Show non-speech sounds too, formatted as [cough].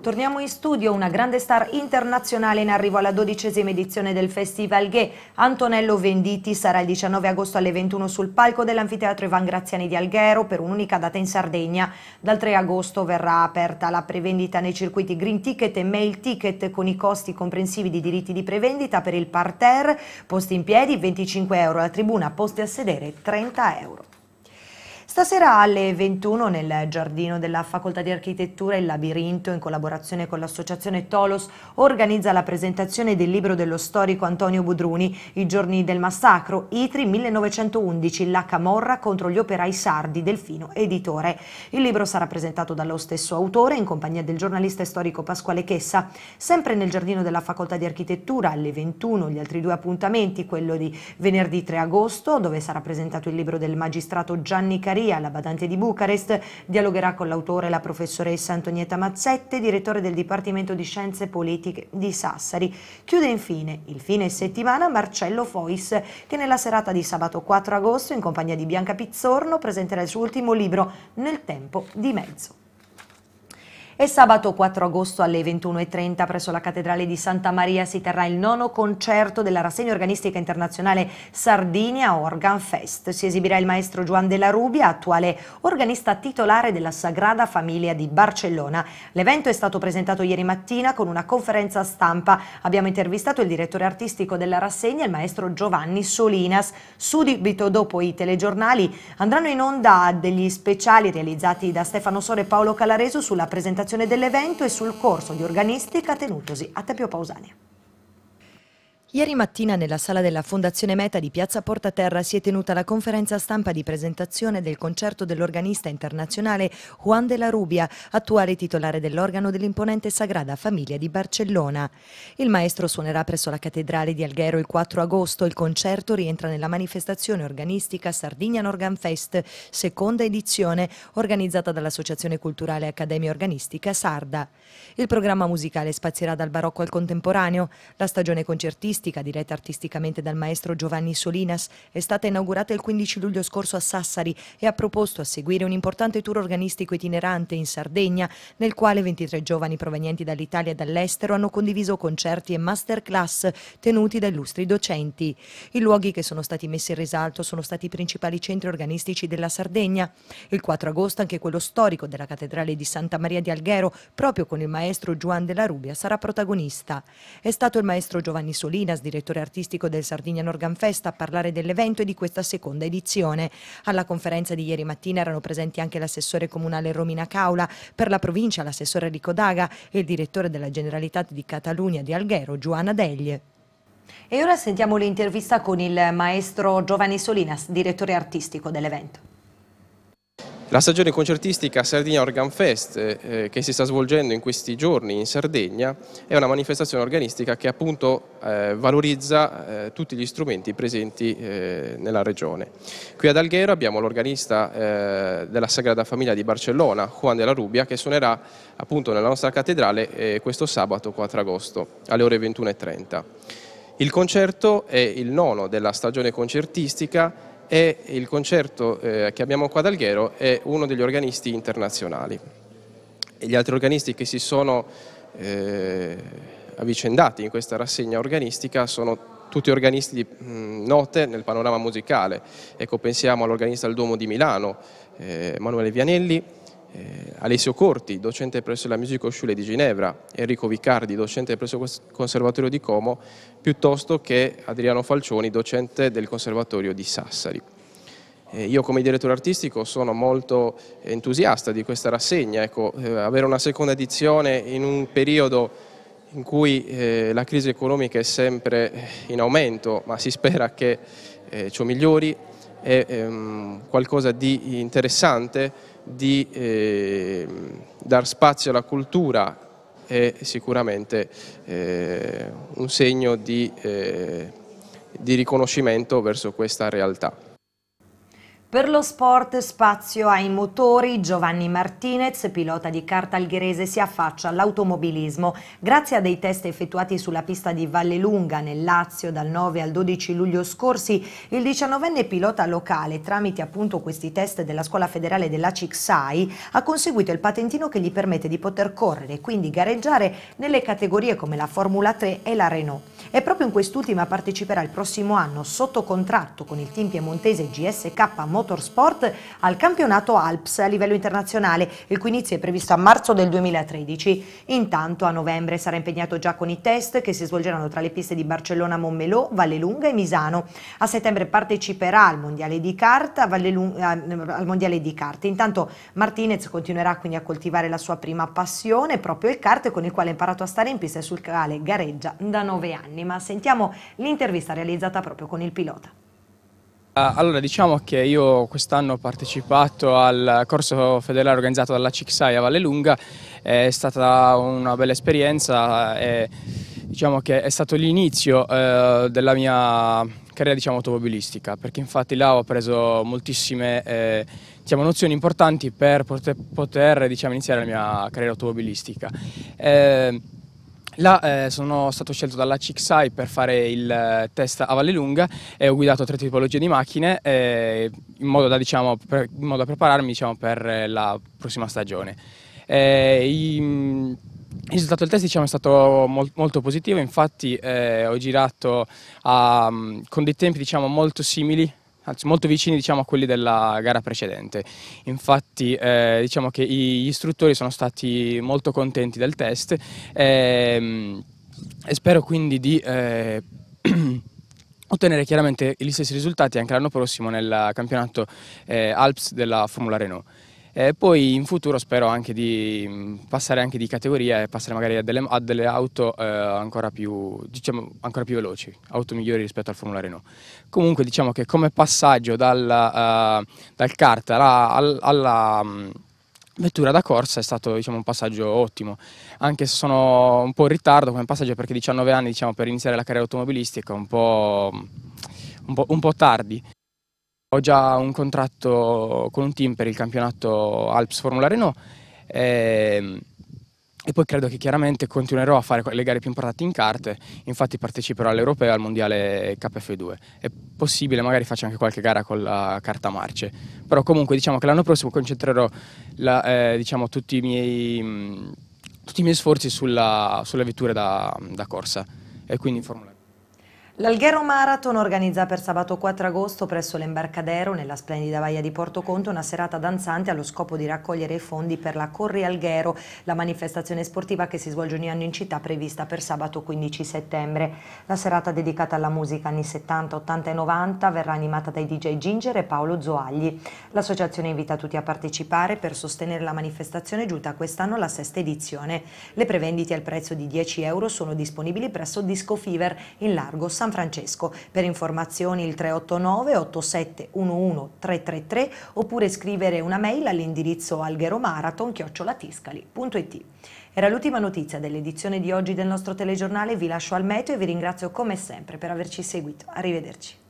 Torniamo in studio, una grande star internazionale in arrivo alla dodicesima edizione del Festival Gay. Antonello Venditti sarà il 19 agosto alle 21 sul palco dell'Anfiteatro Ivan Graziani di Alghero per un'unica data in Sardegna. Dal 3 agosto verrà aperta la prevendita nei circuiti Green Ticket e Mail Ticket con i costi comprensivi di diritti di prevendita per il parterre, posti in piedi 25 euro, la tribuna posti a sedere 30 euro. Stasera alle 21 nel giardino della Facoltà di Architettura il Labirinto in collaborazione con l'associazione Tolos organizza la presentazione del libro dello storico Antonio Budruni I giorni del massacro Itri 1911 La camorra contro gli operai sardi Delfino editore. Il libro sarà presentato dallo stesso autore in compagnia del giornalista e storico Pasquale Chessa. Sempre nel giardino della Facoltà di Architettura alle 21 gli altri due appuntamenti, quello di venerdì 3 agosto dove sarà presentato il libro del magistrato Gianni Carini Maria, la badante di Bucarest, dialogherà con l'autore la professoressa Antonietta Mazzette, direttore del Dipartimento di Scienze Politiche di Sassari. Chiude infine il fine settimana Marcello Fois, che nella serata di sabato 4 agosto, in compagnia di Bianca Pizzorno, presenterà il suo ultimo libro, Nel tempo di mezzo. E sabato 4 agosto alle 21.30 presso la Cattedrale di Santa Maria si terrà il nono concerto della rassegna organistica internazionale Sardinia Organ Fest. Si esibirà il maestro Juan della Rubia, attuale organista titolare della Sagrada Famiglia di Barcellona. L'evento è stato presentato ieri mattina con una conferenza stampa. Abbiamo intervistato il direttore artistico della rassegna, il maestro Giovanni Solinas. Subito dopo i telegiornali andranno in onda degli speciali realizzati da Stefano Sore e Paolo Calareso sulla presentazione dell'organizzazione dell'evento e sul corso di organistica tenutosi a Tapio Pausania. Ieri mattina nella sala della Fondazione Meta di Piazza Portaterra si è tenuta la conferenza stampa di presentazione del concerto dell'organista internazionale Juan de la Rubia, attuale titolare dell'organo dell'imponente Sagrada Famiglia di Barcellona. Il maestro suonerà presso la cattedrale di Alghero il 4 agosto. Il concerto rientra nella manifestazione organistica Sardinian Organ Fest, seconda edizione, organizzata dall'Associazione Culturale Accademia Organistica Sarda. Il programma musicale spazierà dal barocco al contemporaneo. La stagione concertistica artistica diretta artisticamente dal maestro Giovanni Solinas è stata inaugurata il 15 luglio scorso a Sassari e ha proposto a seguire un importante tour organistico itinerante in Sardegna nel quale 23 giovani provenienti dall'Italia e dall'estero hanno condiviso concerti e masterclass tenuti da illustri docenti. I luoghi che sono stati messi in risalto sono stati i principali centri organistici della Sardegna. Il 4 agosto anche quello storico della cattedrale di Santa Maria di Alghero proprio con il maestro Juan della Rubia sarà protagonista. È stato il maestro Giovanni Solinas Minas, direttore artistico del Sardegna Organ Fest, a parlare dell'evento e di questa seconda edizione. Alla conferenza di ieri mattina erano presenti anche l'assessore comunale Romina Caula, per la provincia l'assessore Rico Daga e il direttore della Generalitat di Catalunya di Alghero, Giovanna Deglie. E ora sentiamo l'intervista con il maestro Giovanni Solinas, direttore artistico dell'evento. La stagione concertistica Sardegna Organ Fest eh, che si sta svolgendo in questi giorni in Sardegna è una manifestazione organistica che appunto eh, valorizza eh, tutti gli strumenti presenti eh, nella regione. Qui ad Alghero abbiamo l'organista eh, della Sagrada Famiglia di Barcellona, Juan de la Rubia, che suonerà appunto nella nostra cattedrale eh, questo sabato 4 agosto alle ore 21.30. Il concerto è il nono della stagione concertistica e il concerto eh, che abbiamo qua ad Alghero è uno degli organisti internazionali. E gli altri organisti che si sono eh, avvicendati in questa rassegna organistica sono tutti organisti di mh, note nel panorama musicale. Ecco, pensiamo all'organista del Duomo di Milano, eh, Emanuele Vianelli, eh, Alessio Corti, docente presso la Musikhochschule di Ginevra, Enrico Vicardi, docente presso il Conservatorio di Como, piuttosto che Adriano Falcioni, docente del Conservatorio di Sassari. Eh, io come direttore artistico sono molto entusiasta di questa rassegna, ecco, eh, avere una seconda edizione in un periodo in cui eh, la crisi economica è sempre in aumento, ma si spera che eh, ciò migliori, è ehm, qualcosa di interessante di eh, dar spazio alla cultura è sicuramente eh, un segno di, eh, di riconoscimento verso questa realtà. Per lo sport spazio ai motori, Giovanni Martinez, pilota di carta algherese, si affaccia all'automobilismo. Grazie a dei test effettuati sulla pista di Vallelunga nel Lazio dal 9 al 12 luglio scorsi, il 19enne pilota locale, tramite appunto questi test della scuola federale della CICSAI, ha conseguito il patentino che gli permette di poter correre e quindi gareggiare nelle categorie come la Formula 3 e la Renault. E proprio in quest'ultima parteciperà il prossimo anno sotto contratto con il team piemontese GSK Motorsport al campionato Alps a livello internazionale, il cui inizio è previsto a marzo del 2013. Intanto a novembre sarà impegnato già con i test che si svolgeranno tra le piste di Barcellona, Montmelò, Vallelunga e Misano. A settembre parteciperà al Mondiale di Carta, eh, al Mondiale di Carte. Intanto Martinez continuerà quindi a coltivare la sua prima passione, proprio il kart con il quale ha imparato a stare in pista e sul quale gareggia da nove anni anni, ma sentiamo l'intervista realizzata proprio con il pilota. Ah, allora diciamo che io quest'anno ho partecipato al corso federale organizzato dalla CICSAI a Vallelunga, è stata una bella esperienza, è, diciamo che è stato l'inizio eh, della mia carriera diciamo, automobilistica perché infatti là ho preso moltissime eh, diciamo, nozioni importanti per poter, poter diciamo, iniziare la mia carriera automobilistica. Eh, Là eh, sono stato scelto dalla CXI per fare il eh, test a Vallelunga e ho guidato tre tipologie di macchine eh, in, modo da, diciamo, per, in, modo da, prepararmi diciamo, per eh, la prossima stagione. Eh, i, mm, il risultato del test diciamo, è stato molto positivo, infatti eh, ho girato a, mm, con dei tempi diciamo, molto simili anzi molto vicini diciamo, a quelli della gara precedente. Infatti eh, diciamo che gli istruttori sono stati molto contenti del test ehm, e spero quindi di eh, [clears throat] ottenere chiaramente gli stessi risultati anche l'anno prossimo nel campionato eh, Alps della Formula Renault. E eh, poi in futuro spero anche di mm, passare anche di categoria e passare magari a delle, a delle auto eh, ancora, più, diciamo, ancora, più, veloci, auto migliori rispetto al Formula Renault. Comunque diciamo che come passaggio dal, uh, dal kart alla, alla um, vettura da corsa è stato diciamo, un passaggio ottimo, anche se sono un po' in ritardo come passaggio perché 19 anni diciamo, per iniziare la carriera automobilistica è un po', mm, un po', un po tardi. Ho già un contratto con un team per il campionato Alps Formula Renault ehm, e poi credo che chiaramente continuerò a fare le gare più importanti in carte, infatti parteciperò all'Europeo e al Mondiale KF2. È possibile magari faccio anche qualche gara con la carta marce, però comunque diciamo che l'anno prossimo concentrerò la, eh, diciamo, tutti, i miei, tutti, i miei, sforzi sulla, sulle vetture da, da corsa e quindi in Formula L'Alghero Marathon organizza per sabato 4 agosto presso l'Embarcadero, nella splendida baia di Porto Conto, una serata danzante allo scopo di raccogliere i fondi per la Corri Alghero, la manifestazione sportiva che si svolge ogni anno in città prevista per sabato 15 settembre. La serata dedicata alla musica anni 70, 80 e 90 verrà animata dai DJ Ginger e Paolo Zoagli. L'associazione invita tutti a partecipare per sostenere la manifestazione giunta quest'anno alla sesta edizione. Le prevendite al prezzo di 10 euro sono disponibili presso Disco Fever in largo San San Francesco. Per informazioni il 389 8711 333 oppure scrivere una mail all'indirizzo algheromaraton-tiscali.it. Era l'ultima notizia dell'edizione di oggi del nostro telegiornale, vi lascio al meteo e vi ringrazio come sempre per averci seguito. Arrivederci.